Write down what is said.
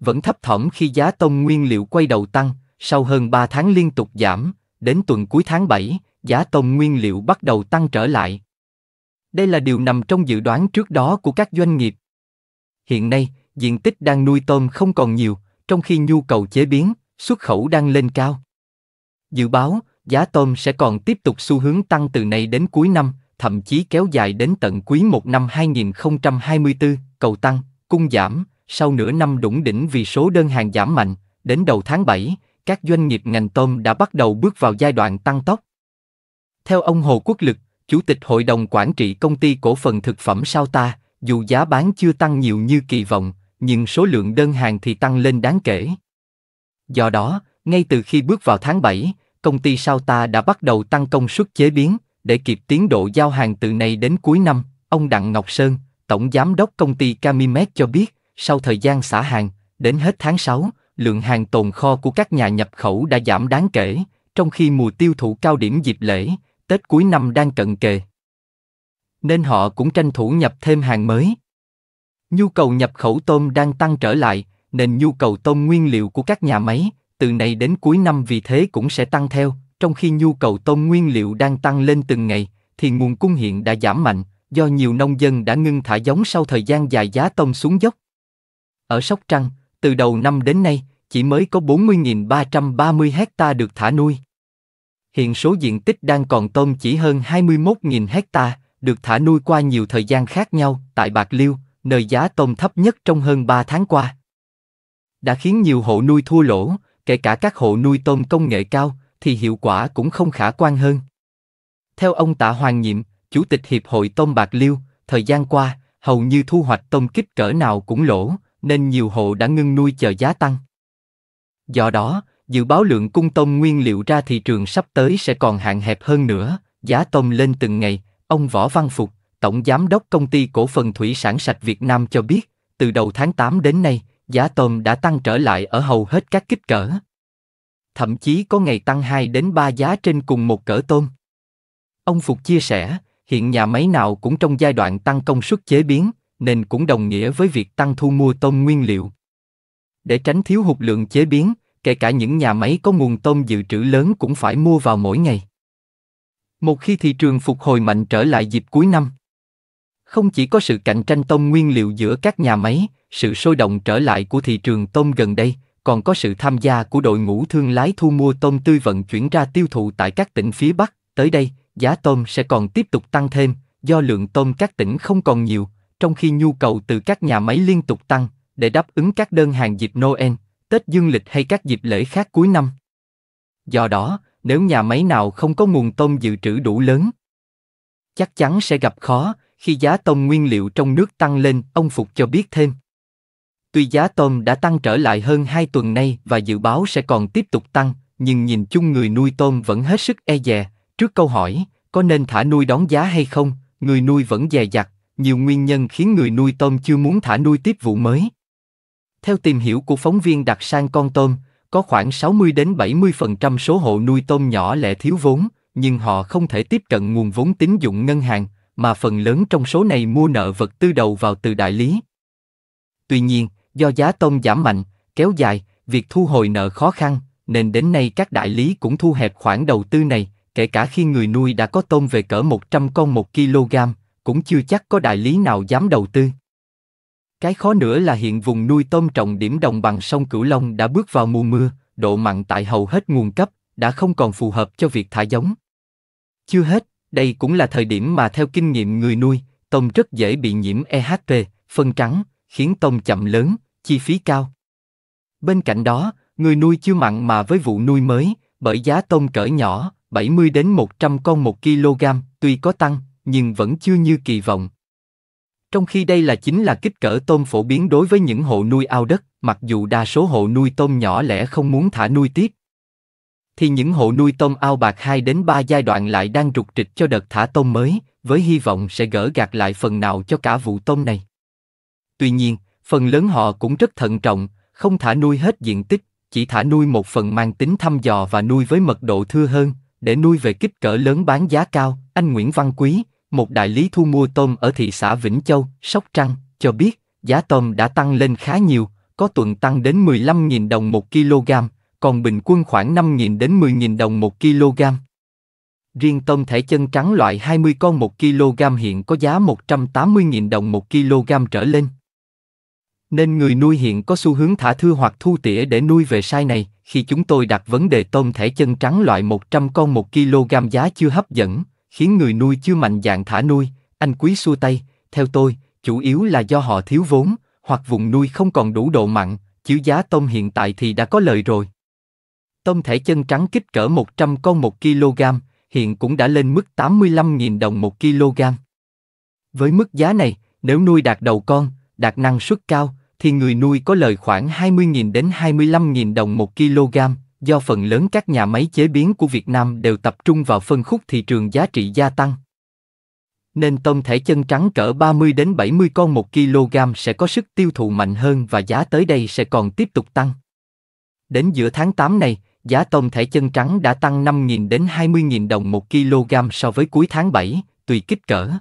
vẫn thấp thỏm khi giá tôm nguyên liệu quay đầu tăng, sau hơn 3 tháng liên tục giảm, đến tuần cuối tháng 7, giá tôm nguyên liệu bắt đầu tăng trở lại. Đây là điều nằm trong dự đoán trước đó của các doanh nghiệp. Hiện nay, diện tích đang nuôi tôm không còn nhiều, trong khi nhu cầu chế biến, xuất khẩu đang lên cao. Dự báo, giá tôm sẽ còn tiếp tục xu hướng tăng từ nay đến cuối năm, thậm chí kéo dài đến tận quý 1 năm 2024, cầu tăng, cung giảm, sau nửa năm đủng đỉnh vì số đơn hàng giảm mạnh, đến đầu tháng 7, các doanh nghiệp ngành tôm đã bắt đầu bước vào giai đoạn tăng tốc. Theo ông Hồ Quốc Lực, Chủ tịch Hội đồng Quản trị Công ty Cổ phần Thực phẩm Sao Ta, dù giá bán chưa tăng nhiều như kỳ vọng, nhưng số lượng đơn hàng thì tăng lên đáng kể. Do đó, ngay từ khi bước vào tháng 7, công ty Sao Ta đã bắt đầu tăng công suất chế biến để kịp tiến độ giao hàng từ nay đến cuối năm, ông Đặng Ngọc Sơn, tổng giám đốc công ty Camimet cho biết, sau thời gian xả hàng, đến hết tháng 6, lượng hàng tồn kho của các nhà nhập khẩu đã giảm đáng kể, trong khi mùa tiêu thụ cao điểm dịp lễ, Tết cuối năm đang cận kề. Nên họ cũng tranh thủ nhập thêm hàng mới. Nhu cầu nhập khẩu tôm đang tăng trở lại, nên nhu cầu tôm nguyên liệu của các nhà máy, từ nay đến cuối năm vì thế cũng sẽ tăng theo, trong khi nhu cầu tôm nguyên liệu đang tăng lên từng ngày, thì nguồn cung hiện đã giảm mạnh, do nhiều nông dân đã ngưng thả giống sau thời gian dài giá tôm xuống dốc. Ở Sóc Trăng, từ đầu năm đến nay, chỉ mới có 40.330 hecta được thả nuôi. Hiện số diện tích đang còn tôm chỉ hơn 21.000 hecta, được thả nuôi qua nhiều thời gian khác nhau tại Bạc Liêu, nơi giá tôm thấp nhất trong hơn 3 tháng qua. Đã khiến nhiều hộ nuôi thua lỗ, kể cả các hộ nuôi tôm công nghệ cao, thì hiệu quả cũng không khả quan hơn. Theo ông Tạ Hoàng Nhiệm, Chủ tịch Hiệp hội Tôm Bạc Liêu, thời gian qua, hầu như thu hoạch tôm kích cỡ nào cũng lỗ, nên nhiều hộ đã ngưng nuôi chờ giá tăng. Do đó, dự báo lượng cung tôm nguyên liệu ra thị trường sắp tới sẽ còn hạn hẹp hơn nữa, giá tôm lên từng ngày, ông Võ Văn Phục, Tổng Giám đốc Công ty Cổ phần Thủy sản Sạch Việt Nam cho biết, từ đầu tháng 8 đến nay, giá tôm đã tăng trở lại ở hầu hết các kích cỡ. Thậm chí có ngày tăng 2 đến 3 giá trên cùng một cỡ tôm. Ông Phục chia sẻ, hiện nhà máy nào cũng trong giai đoạn tăng công suất chế biến, nên cũng đồng nghĩa với việc tăng thu mua tôm nguyên liệu. Để tránh thiếu hụt lượng chế biến, kể cả những nhà máy có nguồn tôm dự trữ lớn cũng phải mua vào mỗi ngày. Một khi thị trường phục hồi mạnh trở lại dịp cuối năm, không chỉ có sự cạnh tranh tôm nguyên liệu giữa các nhà máy, sự sôi động trở lại của thị trường tôm gần đây, còn có sự tham gia của đội ngũ thương lái thu mua tôm tươi vận chuyển ra tiêu thụ tại các tỉnh phía Bắc. Tới đây, giá tôm sẽ còn tiếp tục tăng thêm, do lượng tôm các tỉnh không còn nhiều, trong khi nhu cầu từ các nhà máy liên tục tăng để đáp ứng các đơn hàng dịp Noel, Tết dương lịch hay các dịp lễ khác cuối năm. Do đó, nếu nhà máy nào không có nguồn tôm dự trữ đủ lớn, chắc chắn sẽ gặp khó khi giá tôm nguyên liệu trong nước tăng lên, ông Phục cho biết thêm. Tuy giá tôm đã tăng trở lại hơn 2 tuần nay và dự báo sẽ còn tiếp tục tăng, nhưng nhìn chung người nuôi tôm vẫn hết sức e dè. Trước câu hỏi, có nên thả nuôi đón giá hay không, người nuôi vẫn dè dặt, nhiều nguyên nhân khiến người nuôi tôm chưa muốn thả nuôi tiếp vụ mới. Theo tìm hiểu của phóng viên đặt sang con tôm, có khoảng 60 đến 70% số hộ nuôi tôm nhỏ lẻ thiếu vốn, nhưng họ không thể tiếp cận nguồn vốn tín dụng ngân hàng, mà phần lớn trong số này mua nợ vật tư đầu vào từ đại lý. Tuy nhiên, do giá tôm giảm mạnh, kéo dài, việc thu hồi nợ khó khăn, nên đến nay các đại lý cũng thu hẹp khoản đầu tư này, kể cả khi người nuôi đã có tôm về cỡ 100 con 1 kg, cũng chưa chắc có đại lý nào dám đầu tư. Cái khó nữa là hiện vùng nuôi tôm trọng điểm đồng bằng sông Cửu Long đã bước vào mùa mưa, độ mặn tại hầu hết nguồn cấp đã không còn phù hợp cho việc thả giống. Chưa hết, đây cũng là thời điểm mà theo kinh nghiệm người nuôi, tôm rất dễ bị nhiễm EHP, phân trắng, khiến tôm chậm lớn, chi phí cao. Bên cạnh đó, người nuôi chưa mặn mà với vụ nuôi mới, bởi giá tôm cỡ nhỏ, 70 đến 100 con 1 kg, tuy có tăng, nhưng vẫn chưa như kỳ vọng. Trong khi đây là chính là kích cỡ tôm phổ biến đối với những hộ nuôi ao đất, mặc dù đa số hộ nuôi tôm nhỏ lẻ không muốn thả nuôi tiếp. Thì những hộ nuôi tôm ao bạc 2 đến 3 giai đoạn lại đang trục trịch cho đợt thả tôm mới, với hy vọng sẽ gỡ gạt lại phần nào cho cả vụ tôm này. Tuy nhiên, phần lớn họ cũng rất thận trọng, không thả nuôi hết diện tích, chỉ thả nuôi một phần mang tính thăm dò và nuôi với mật độ thưa hơn, để nuôi về kích cỡ lớn bán giá cao, anh Nguyễn Văn Quý, một đại lý thu mua tôm ở thị xã Vĩnh Châu, Sóc Trăng, cho biết giá tôm đã tăng lên khá nhiều, có tuần tăng đến 15.000 đồng một kg, còn bình quân khoảng 5.000 đến 10.000 đồng một kg. Riêng tôm thẻ chân trắng loại 20 con 1 kg hiện có giá 180.000 đồng 1 kg trở lên. Nên người nuôi hiện có xu hướng thả thư hoặc thu tỉa để nuôi về sai này, khi chúng tôi đặt vấn đề tôm thẻ chân trắng loại 100 con 1 kg giá chưa hấp dẫn, khiến người nuôi chưa mạnh dạn thả nuôi, anh quý xua tay, theo tôi, chủ yếu là do họ thiếu vốn, hoặc vùng nuôi không còn đủ độ mặn, chứ giá tôm hiện tại thì đã có lợi rồi. Tôm thẻ chân trắng kích cỡ 100 con 1 kg, hiện cũng đã lên mức 85.000 đồng 1 kg. Với mức giá này, nếu nuôi đạt đầu con, đạt năng suất cao, thì người nuôi có lời khoảng 20.000 đến 25.000 đồng 1 kg, do phần lớn các nhà máy chế biến của Việt Nam đều tập trung vào phân khúc thị trường giá trị gia tăng. Nên tôm thẻ chân trắng cỡ 30 đến 70 con 1 kg sẽ có sức tiêu thụ mạnh hơn và giá tới đây sẽ còn tiếp tục tăng. Đến giữa tháng 8 này, giá tôm thẻ chân trắng đã tăng 5.000 đến 20.000 đồng 1 kg so với cuối tháng 7, tùy kích cỡ.